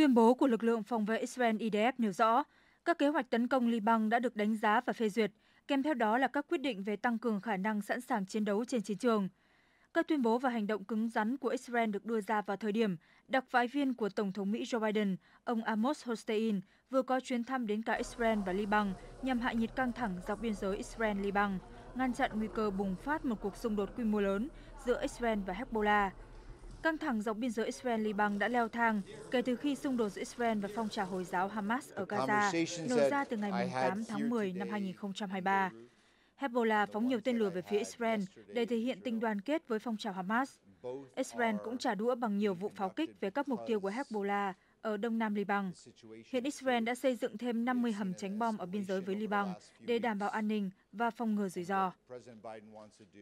Tuyên bố của lực lượng phòng vệ Israel IDF nêu rõ, các kế hoạch tấn công Liban đã được đánh giá và phê duyệt, kèm theo đó là các quyết định về tăng cường khả năng sẵn sàng chiến đấu trên chiến trường. Các tuyên bố và hành động cứng rắn của Israel được đưa ra vào thời điểm đặc phái viên của Tổng thống Mỹ Joe Biden, ông Amos Hochstein, vừa có chuyến thăm đến cả Israel và Liban nhằm hạ nhiệt căng thẳng dọc biên giới Israel-Liban, ngăn chặn nguy cơ bùng phát một cuộc xung đột quy mô lớn giữa Israel và Hezbollah. Căng thẳng dọc biên giới Israel-Liban đã leo thang kể từ khi xung đột giữa Israel và phong trào Hồi giáo Hamas ở Gaza nổ ra từ ngày 8 tháng 10 năm 2023. Hezbollah phóng nhiều tên lửa về phía Israel để thể hiện tình đoàn kết với phong trào Hamas. Israel cũng trả đũa bằng nhiều vụ pháo kích về các mục tiêu của Hezbollah ở đông nam Liban. Hiện Israel đã xây dựng thêm 50 hầm tránh bom ở biên giới với Liban để đảm bảo an ninh và phòng ngừa rủi ro.